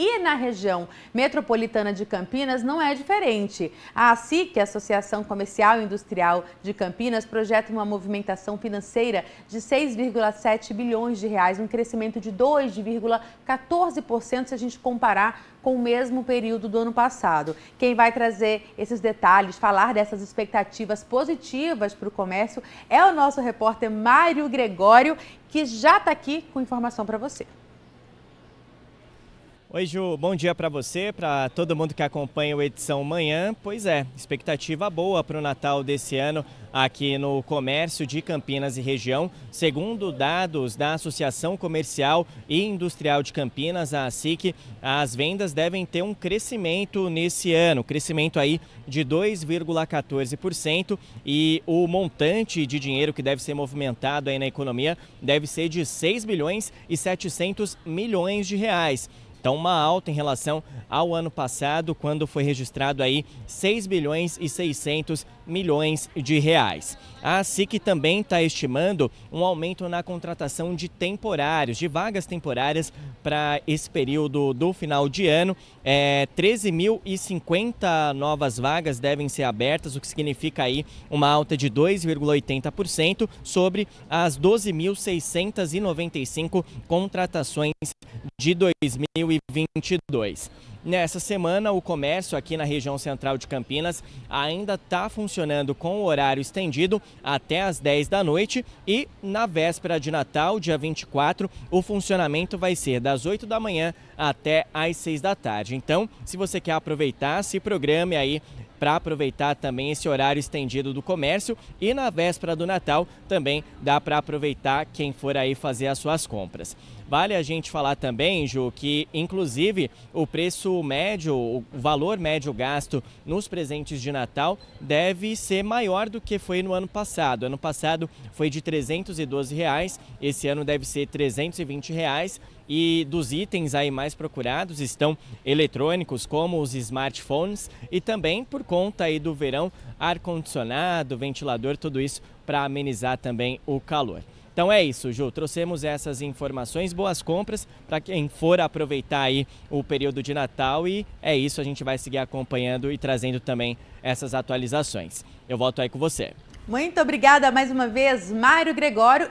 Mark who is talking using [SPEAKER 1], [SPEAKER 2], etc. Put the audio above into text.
[SPEAKER 1] E na região metropolitana de Campinas não é diferente. A ASIC, a Associação Comercial e Industrial de Campinas, projeta uma movimentação financeira de 6,7 bilhões de reais, um crescimento de 2,14% se a gente comparar com o mesmo período do ano passado. Quem vai trazer esses detalhes, falar dessas expectativas positivas para o comércio é o nosso repórter Mário Gregório, que já está aqui com informação para você.
[SPEAKER 2] Oi, Ju, bom dia para você, para todo mundo que acompanha o Edição Manhã. Pois é, expectativa boa para o Natal desse ano aqui no comércio de Campinas e região. Segundo dados da Associação Comercial e Industrial de Campinas, a ASIC, as vendas devem ter um crescimento nesse ano, crescimento aí de 2,14% e o montante de dinheiro que deve ser movimentado aí na economia deve ser de 6 bilhões e 700 milhões de reais. Então, uma alta em relação ao ano passado, quando foi registrado aí 6 bilhões e 600 milhões de reais. A SIC também está estimando um aumento na contratação de temporários, de vagas temporárias para esse período do final de ano. É, 13.050 novas vagas devem ser abertas, o que significa aí uma alta de 2,80% sobre as 12.695 contratações de 2022. Nessa semana, o comércio aqui na região central de Campinas ainda está funcionando com o horário estendido até as 10 da noite e na véspera de Natal, dia 24, o funcionamento vai ser das 8 da manhã até as 6 da tarde. Então, se você quer aproveitar, se programe aí para aproveitar também esse horário estendido do comércio e na véspera do Natal também dá para aproveitar quem for aí fazer as suas compras. Vale a gente falar também, Ju, que inclusive o preço médio, o valor médio gasto nos presentes de Natal deve ser maior do que foi no ano passado. Ano passado foi de R$ 312, reais, esse ano deve ser R$ 320. Reais, e dos itens aí mais procurados estão eletrônicos como os smartphones e também por conta aí do verão, ar condicionado, ventilador, tudo isso para amenizar também o calor. Então é isso, Ju. Trouxemos essas informações, boas compras para quem for aproveitar aí o período de Natal e é isso, a gente vai seguir acompanhando e trazendo também essas atualizações. Eu volto aí com você.
[SPEAKER 1] Muito obrigada mais uma vez, Mário Gregório.